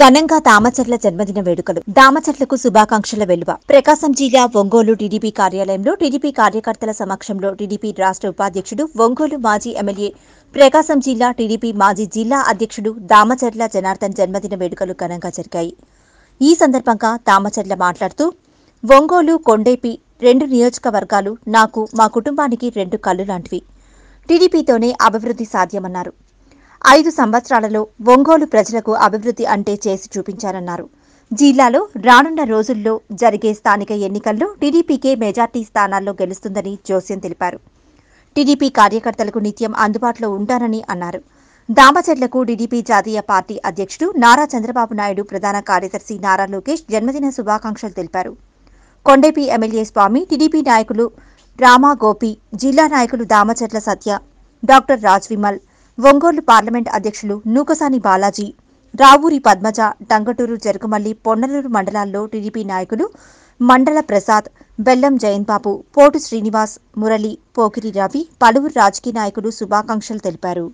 ఘనంగా దామచర్ల జన్మదిన వేడుకలు దామచర్లకు శుభాకాంక్షల వెలువ ప్రకాశం జిల్లా ఒంగోలు టీడీపీ కార్యాలయంలో టీడీపీ కార్యకర్తల సమక్షంలో టీడీపీ రాష్ట్ర ఉపాధ్యక్షుడు ఒంగోలు మాజీ ఎమ్మెల్యే ప్రకాశం జిల్లా టీడీపీ మాజీ జిల్లా అధ్యక్షుడు దామచర్ల జనార్దన్ జన్మదిన వేడుకలు ఘనంగా జరిగాయి ఈ సందర్భంగా దామచర్ల మాట్లాడుతూ ఒంగోలు కొండేపి రెండు నియోజకవర్గాలు నాకు మా కుటుంబానికి రెండు కళ్ళు లాంటివి టీడీపీతోనే అభివృద్ధి సాధ్యమన్నారు ఐదు సంవత్సరాలలో ఒంగోలు ప్రజలకు అభివృద్ధి అంటే చేసి చూపించారన్నారు జిల్లాలో రానున్న రోజుల్లో జరిగే స్థానిక ఎన్నికల్లో టీడీపీకే మెజార్టీ స్థానాల్లో గెలుస్తుందని జోస్యం తెలిపారు టీడీపీ కార్యకర్తలకు నిత్యం అందుబాటులో ఉంటారని అన్నారు దామచెట్లకు టీడీపీ జాతీయ పార్టీ అధ్యక్షుడు నారా చంద్రబాబు నాయుడు ప్రధాన కార్యదర్శి నారా లోకేష్ జన్మదిన శుభాకాంక్షలు తెలిపారు కొండేపి ఎమ్మెల్యే స్వామి టీడీపీ నాయకులు రామా గోపి జిల్లా నాయకులు దామచెట్ల సత్య డాక్టర్ రాజ్ విమల్ ఒంగోలు పార్లమెంట్ అధ్యక్షులు నూకసాని బాలాజీ రావూరి పద్మజ టంగటూరు చెరుకుమల్లి పొన్నలూరు మండలాల్లో టీడీపీ నాయకులు మండల ప్రసాద్ బెల్లం జయన్ బాబు పోటు శ్రీనివాస్ మురళి పోకిరి రవి పలువురు రాజకీయ నాయకులు శుభాకాంక్షలు తెలిపారు